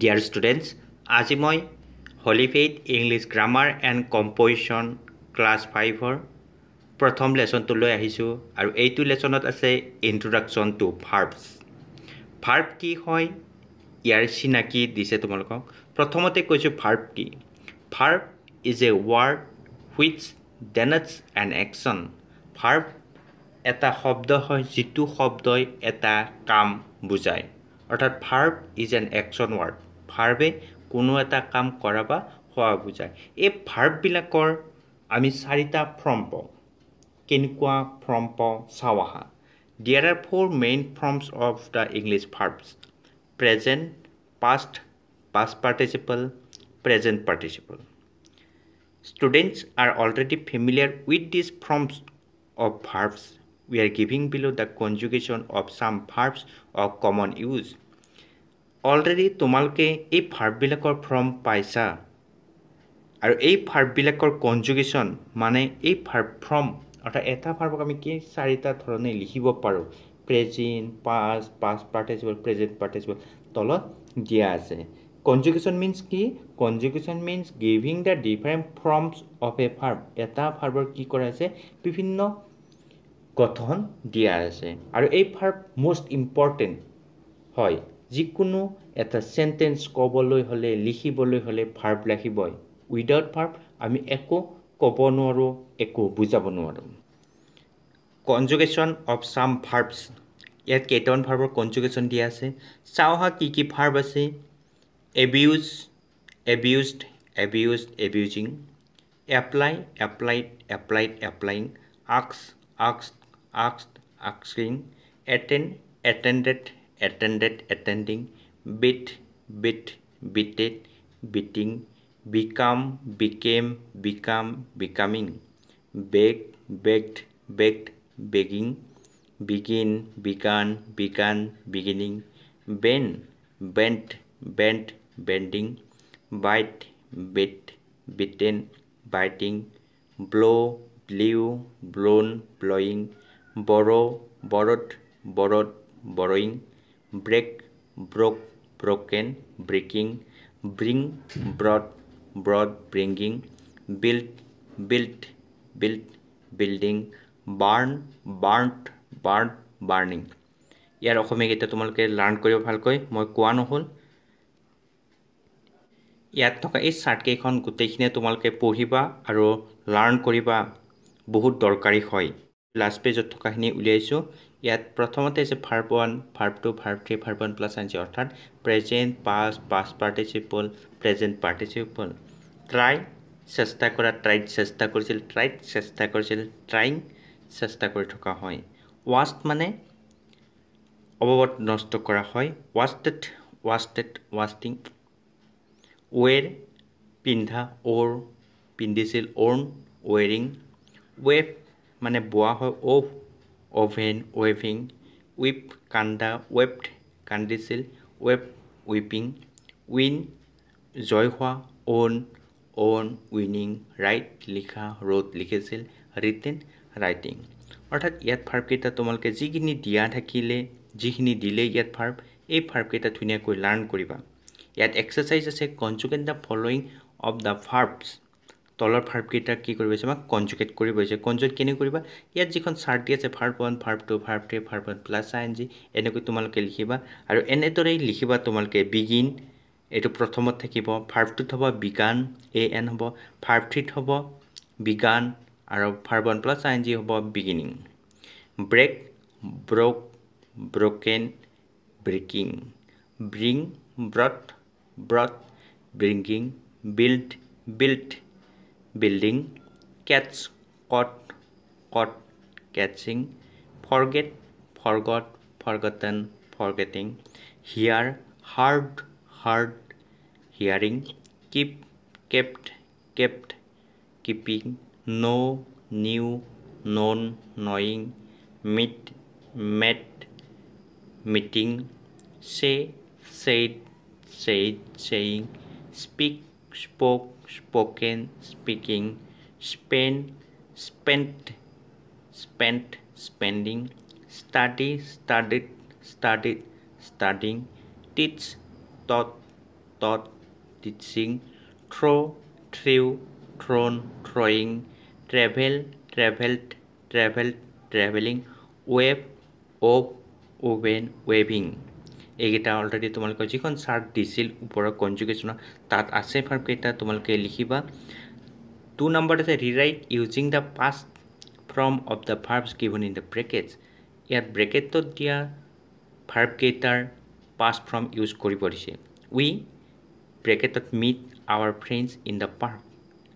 Dear students আজি মই হলিফেইড English grammar and composition class ফাইভৰ প্ৰথম লেচনটো লৈ আহিছোঁ আৰু এইটো লেচনত আছে ইন্ট্ৰডাকশ্যন টু ভাৰ্বছ ভাৰ্ব কি হয় ইয়াৰ চিনাকি দিছে তোমালোকক প্ৰথমতে কৈছোঁ ভাৰ্ব কি verb is a word which denotes an action verb এটা শব্দ হয় যিটো শব্দই এটা কাম বুজায় অৰ্থাৎ verb is an action word ভাৰ্বে কোনো এটা কাম কৰা বা হোৱা বুজায় এই ভাৰ্ববিলাকৰ আমি চাৰিটা ফৰ্ম পাওঁ কেনেকুৱা ফৰ্ম পাওঁ চাওঁ আহা there are four main forms of the English verbs present past past participle present participle students are already familiar with this forms of verbs we are giving below the conjugation of some verbs of common use already তোমালোকে এই ভাৰ্ববিলাকৰ form পাইছা আৰু এই ভাৰ্ববিলাকৰ কনজুগেশ্যন মানে এই verb from অৰ্থাৎ এটা ভাৰ্বক আমি কি চাৰিটা ধৰণে লিখিব পাৰোঁ present past past participle present participle তলত দিয়া আছে কনজুগেশ্যন মিনছ কি conjugation means giving the different forms of a verb এটা ভাৰ্বৰ কি কৰা আছে বিভিন্ন গঠন দিয়া আছে আৰু এই ভাৰ্ব মষ্ট ইম্পৰ্টেণ্ট হয় যিকোনো এটা চেণ্টেঞ্চ ক'বলৈ হ'লে লিখিবলৈ হ'লে ভাৰ্ব লাগিবই উইডাউট ভাৰ্ব আমি একো ক'ব নোৱাৰোঁ একো বুজাব নোৱাৰোঁ কনজুগেশ্যন অফ ছাম ভাৰ্বছ ইয়াত কেইটামান ভাৰ্বৰ কনজুগেশ্যন দিয়া আছে চাওঁ হা কি কি ভাৰ্ব আছে abuse এবিউজড abuse abusing apply applied applied applying আক্স আক্স আক্স আক্সিং attend এটেণ্ডেড attended attending beet beet বিটেড beating became became became becoming বেগ begged begged begging begin began began beginning Ben bent bent bending bite beet beaten biting blow blew blown blowing Bodo বরট বরট borrowing break broke broken breaking bring broad broad bringing built built built building burn burn burn burning ইয়াৰ অসমীয়াকেইটা তোমালোকে learn কৰিব ভালকৈ মই কোৱা নহ'ল ইয়াত থকা এই চাৰ্টকেইখন গোটেইখিনিয়ে তোমালোকে পঢ়িবা আৰু লাৰ্ণ কৰিবা বহুত দৰকাৰী হয় লাষ্ট পেজত থকাখিনি উলিয়াইছোঁ ইয়াত প্ৰথমতে হৈছে verb one verb two verb three verb one plus আনিছে অৰ্থাৎ present past past participle present participle try চেষ্টা কৰা ট্ৰাইড চেষ্টা কৰিছিল ট্ৰাইড চেষ্টা কৰিছিল ট্ৰাইং চেষ্টা কৰি থকা হয় ৱাষ্ট মানে অৱবত নষ্ট কৰা হয় ৱাষ্টেড ৱাষ্টেড ৱাষ্টিং ৱেৰ পিন্ধা অ'ৰ পিন্ধিছিল অ'ৰ্ণ ৱেৰিং ৱেভ মানে বোৱা হয় অ'ফ অ'ভেন ৱেভিং উইপ কান্দা ৱেপড কান্দিছিল ৱেপ উইপিং উইন জয় হোৱা অ'ন অ'ন উইনিং ৰাইট লিখা ৰ'দ লিখিছিল ৰিটেন ৰাইটিং অৰ্থাৎ ইয়াত ভাৰ্পকেইটা তোমালোকে যিখিনি দিয়া থাকিলে যিখিনি দিলে ইয়াত ভাৰ্প এই ভাৰ্পকেইটা ধুনীয়াকৈ লাৰ্ণ কৰিবা ইয়াত এক্সাৰচাইজ আছে conjugate the following of the verbs তলৰ ভাৰ্বকেইটাক কি কৰিব হৈছে আমাক কনজুগেট কৰিব হৈছে কনজুগেট কেনেকৈ কৰিবা ইয়াত যিখন চাৰ্ট দি আছে verb one verb two verb three verb one plus I N G এনেকৈ তোমালোকে লিখিবা আৰু এনেদৰেই লিখিবা তোমালোকে বিগিন এইটো প্ৰথমত থাকিব ভাৰ্ব টুত হ'ব বিগান এ এন হ'ব ভাৰ্ব থ্ৰীত হ'ব বিগান আৰু verb one plus I N G হ'ব beginning break broke broken breaking bring brought brought bringing build built building catch caught caught catching forget forgot forgotten forgetting hear heard heard hearing keep kept kept keeping know knew known knowing meet met meeting say said said saying speak spoke, spoken, speaking, spend, spent, spent, spending, study, studied, studied, studying, teach, taught, taught, teaching, throw, threw, thrown, throwing, travel, traveled, traveled, traveling, wave, off, open, waving. এইকেইটা already তোমালোকৰ যিখন shirt দিছিল ওপৰৰ কনজুকেশ্যনত তাত আছে ফাৰ্মকেইটা তোমালোকে লিখিবা two নম্বৰত আছে rewrite using the past form of the verbs given in the brackets ইয়াত ব্ৰেকেটত দিয়া ভাৰ্বকেইটাৰ পাষ্ট ফ্ৰম ইউজ কৰি দিছে উই ব্ৰেকেটত meet our friends in the park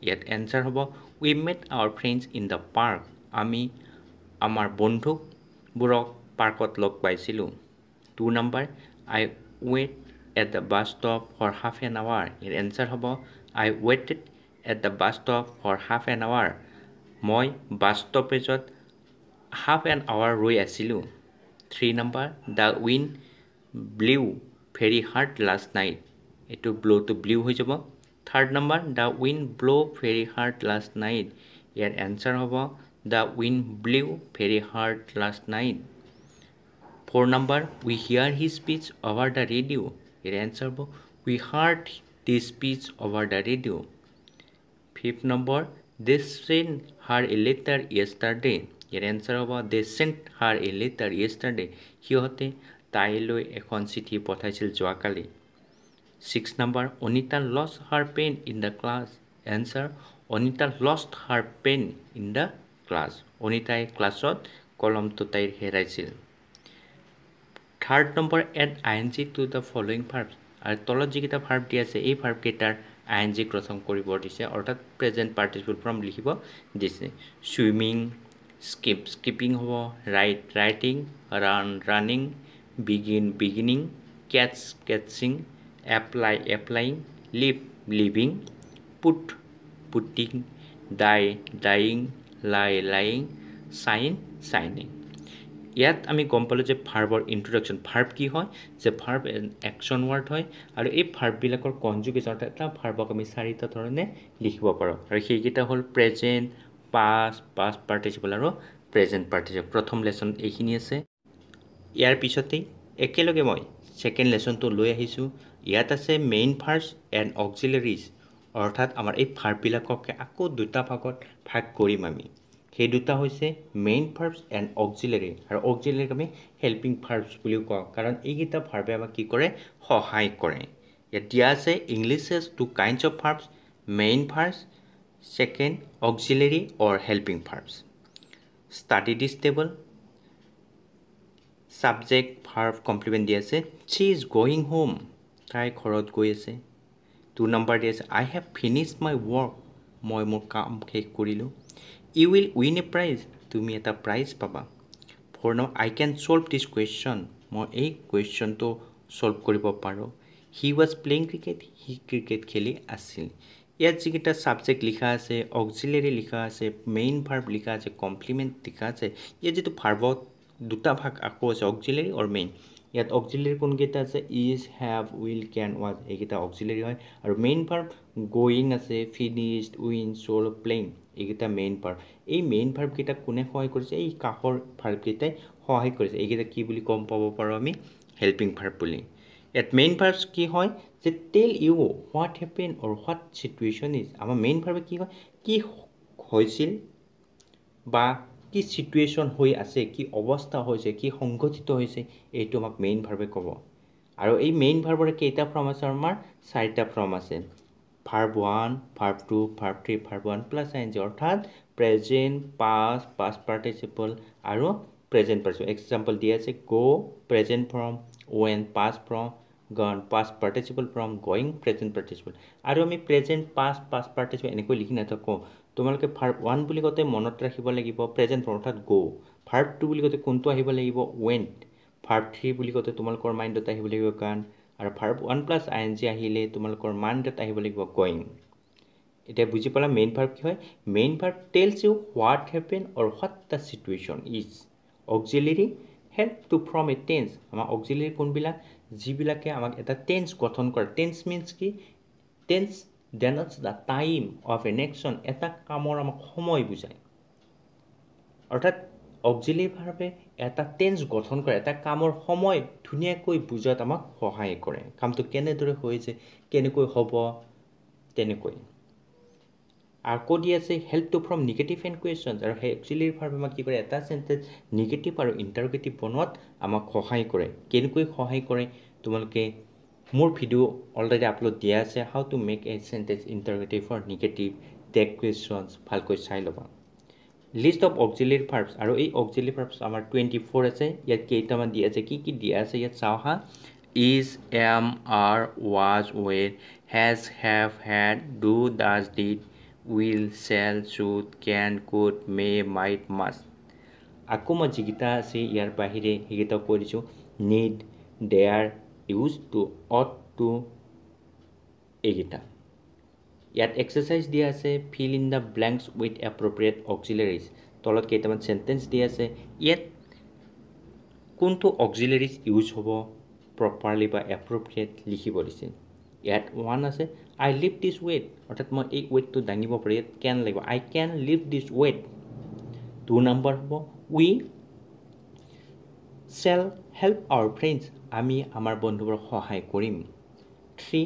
ইয়াত এনচাৰ হ'ব we met our friends in the park আমি আমাৰ বন্ধুবোৰক পাৰ্কত লগ পাইছিলোঁ two number I wait at the bus stop for half an hour ইয়াৰ এনচাৰ হ'ব I waited at the bus stop for half an hour মই বাছ ষ্টপেজত হাফ এন আৱাৰ ৰৈ আছিলোঁ three number the wind blew very hard last night এইটো ব্ল'টো blew হৈ যাব third number the wind blew very hard last night ইয়াৰ answer হ'ব the wind blew very hard last night four number we hear his speech over the radio' ইয়াৰ answer হ'ব we heard this speech over the radio' fifth number this send her a letter yesterday ইয়াৰ answer হ'ব this sent her a letter day সিহঁতে তাইলৈ এখন চিঠি পঠাইছিল যোৱাকালি six number Anita lost her pen in the class answer Anita lost her pen in the class অনিতাই ক্লাছত কলমটো তাইৰ হেৰাইছিল third number add I N G to the following verbs আৰু তলত যিকেইটা ভাৰ্ব দিয়া আছে এই ভাৰ্বকেইটাৰ আই এন জি ক্ৰছম কৰিব দিছে অৰ্থাৎ প্ৰেজেণ্ট পাৰ্টিচিপুল ফৰ্ম লিখিব দিছে চুইমিং স্কিপ স্কিপিং হ'ব write writing run running begin beginning catch catching apply applying live living put putting die dying lie lying sign signing ইয়াত আমি গম পালোঁ যে ভাৰ্বৰ ইণ্ট্ৰডাকশ্যন ভাৰ্ব কি হয় যে ভাৰ্ব একশ্যন ৱৰ্ড হয় আৰু এই ভাৰ্ববিলাকৰ কনজুগেশ্যন এটা ভাৰ্বক আমি চাৰিটা ধৰণে লিখিব পাৰোঁ আৰু সেইকেইটা হ'ল প্ৰেজেণ্ট পাছ পাষ্ট পাৰ্টিচিপল আৰু প্ৰেজেণ্ট পাৰ্টিচিপল প্ৰথম লেচন এইখিনি আছে ইয়াৰ পিছতেই একেলগে মই ছেকেণ্ড লেচনটো লৈ আহিছোঁ ইয়াত আছে মেইন ভাৰ্চ এণ্ড অক্সিলেৰিজ অৰ্থাৎ আমাৰ এই ভাৰ্ববিলাককে আকৌ দুটা ভাগত ভাগ কৰিম আমি সেই দুটা হৈছে মেইন ফাৰ্ভছ এণ্ড অক্সিলেৰী আৰু অক্সিলেৰীক আমি হেল্পিং ফাৰ্ভছ বুলিও কওঁ কাৰণ এইকেইটা ফাৰ্ভে আমাক কি কৰে সহায় কৰে ইয়াত দিয়া আছে ইংলিছেছ two kinds of ফাৰ্ভছ main ফাৰ্ভছ second অক্সিলেৰী or helping ফাৰ্ভছ study this table subject ফাৰ্ভ complement দিয়া আছে চি ইজ গয়িং হোম তাই ঘৰত গৈ আছে টু নাম্বাৰ দিয়া আছে I have finish my work মই মোৰ কাম শেষ কৰিলোঁ you will win a prize তুমি এটা প্রাইজ পাবা for now I can solve this question মই এই কুৱেশ্যনটো ছল্ভ কৰিব পাৰোঁ হি ৱাজ প্লেইং ক্ৰিকেট সি ক্ৰিকেট খেলি আছিল ইয়াত যিকেইটা ছাবজেক্ট লিখা আছে অক্সিলেৰী লিখা আছে মেইন ভাৰ্ব লিখা আছে কমপ্লিমেণ্ট লিখা আছে ইয়াত যিটো ভাৰ্বত দুটা ভাগ আকৌ আছে অক্সিলেৰী অৰ মেইন ইয়াত অক্সিলেৰী কোনকেইটা আছে is have will can was এইকেইটা অক্সিলেৰী হয় আৰু মেইন ভাৰ্ব গ'য়িং আছে ফিনিছড উইন চ'ল প্লেইং এইকেইটা মেইন ভাৰ্ব এই মেইন ভাৰ্বকেইটা কোনে সহায় কৰিছে এই কাষৰ ভাৰ্বকেইটাই সহায় কৰিছে এইকেইটা কি বুলি গম পাব পাৰোঁ আমি হেল্পিং ভাৰ্ব বুলি ইয়াত মেইন ভাৰ্বছ কি হয় যে tell you what happen or what situation is আমাৰ মেইন ভাৰ্বে কি হয় কি হৈছিল বা কি ছিটুৱেশ্যন হৈ আছে কি অৱস্থা হৈছে কি সংঘটিত হৈছে এইটো আমাক মেইন ভাৰ্বে ক'ব আৰু এই মেইন ভাৰ্বৰে কেইটা ফৰ্ম আছে আমাৰ চাৰিটা ফৰ্ম আছে verb 1, verb 2, verb 3, verb 1, plus ing or third, present, past, past participle, aro present participle. Example DS go, present from, when, past from, gone, past participle from, going, present participle. Aro me present, past, past participle, and equally in the তোমালকে verb 1 বুলি কতে মনত রাখিব লাগিব present form অর্থাৎ গো verb 2 বুলি কতে কোনটো আহিব লাগিব ওয়েন্ট ভার্ব 3 বুলি কতে তোমালকৰ মাইণ্ডত আহিব লাগিব কাৰণ আৰু verb one plus I N G আহিলে তোমালোকৰ মাইণ্ডত আহিব লাগিব কইন এতিয়া বুজি পালা মেইন ভাৰ্ব কি হয় main verb tells you what happen or what the situation is auxiliary help to form a tense আমাৰ অক্সিলেৰী কোনবিলাক যিবিলাকে আমাক এটা টেন্স গঠন কৰে টেন্স মিনছ কি tense then of the time of a action এটা কামৰ আমাক সময় বুজায় অৰ্থাৎ অক্সিলেৰী ভাৰ্বে এটা টেন্স গঠন কৰে এটা কামৰ সময় ধুনীয়াকৈ বুজাত আমাক সহায় কৰে কামটো কেনেদৰে হৈছে কেনেকৈ হ'ব তেনেকৈ আকৌ ক'ত দি আছে help to form negative and questions আৰু সেই এক্সুৱেলিৰ ফাৰ্ম আমাক কি কৰে এটা চেণ্টেঞ্চ নিগেটিভ আৰু ইণ্টাৰগেটিভ বনোৱাত আমাক সহায় কৰে কেনেকৈ সহায় কৰে তোমালোকে মোৰ ভিডিঅ' অলৰেডি আপলোড দিয়া আছে how to make a sentence interrogative for negative take questions ভালকৈ চাই ল'বা লিষ্ট অফ অক্সিলিৰ ফাৰ্ভছ আৰু এই অক্সিলি ফাৰ্ভছ আমাৰ টুৱেণ্টি ফ'ৰ আছে ইয়াত কেইটামান দিয়া আছে কি কি দিয়া আছে ইয়াত চাওঁ has is am are was were has have had do does did will shall should can could may might must আকৌ মই যিকেইটা আছে ইয়াৰ বাহিৰে সেইকেইটাও কৰিছোঁ need dare use to ought to এইকেইটা ইয়াত এক্সাৰচাইজ দিয়া আছে fill in the blanks with appropriate auxiliaries তলত কেইটামান চেণ্টেঞ্চ দিয়া আছে ইয়াত কোনটো অক্সিলেৰিজ ইউজ হ'ব প্ৰপাৰলি বা এপ্ৰপ্ৰিয়েট লিখিব দিছিল ইয়াত ওৱান আছে আই লিভ দিছ ৱেট অৰ্থাৎ মই এই ৱেটটো দাঙিব পাৰি ইয়াত কেন লাগিব I can leave this weight two number হ'ব we shall help our friends আমি আমাৰ বন্ধুবোৰক সহায় কৰিম three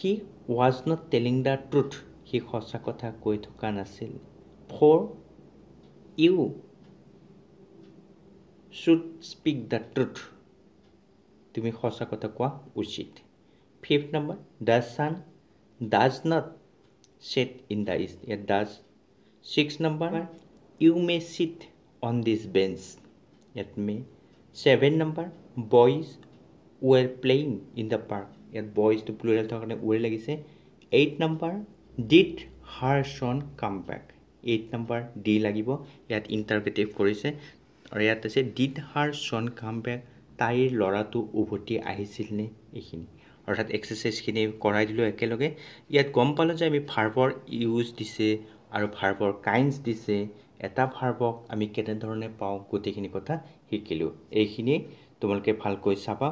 he was not telling the truth সি সঁচা কথা কৈ থকা নাছিল four you should speak the truth তুমি সঁচা কথা কোৱা উচিত fifth number the sun does not set in the east ইয়াত does six number you may sit on this bench ইয়াত may seven number boys we are playing in the park ইয়াত বয়জটো plural থকাৰ কাৰণে ৱেৰ লাগিছে eight number did her son come back eight number did লাগিব ইয়াত interrogative কৰিছে আৰু ইয়াত আছে did her son come back তাইৰ ল'ৰাটো উভতি আহিছিল নে এইখিনি অৰ্থাৎ এক্সাৰচাইজখিনি কৰাই দিলোঁ একেলগে ইয়াত গম পালোঁ যে আমি ভাৰ্বৰ ইউজ দিছে আৰু ভাৰ্বৰ কাইন্স দিছে এটা ভাৰ্বক আমি কেনেধৰণে পাওঁ গোটেইখিনি কথা শিকিলোঁ এইখিনিয়ে তোমালোকে ভালকৈ চাবা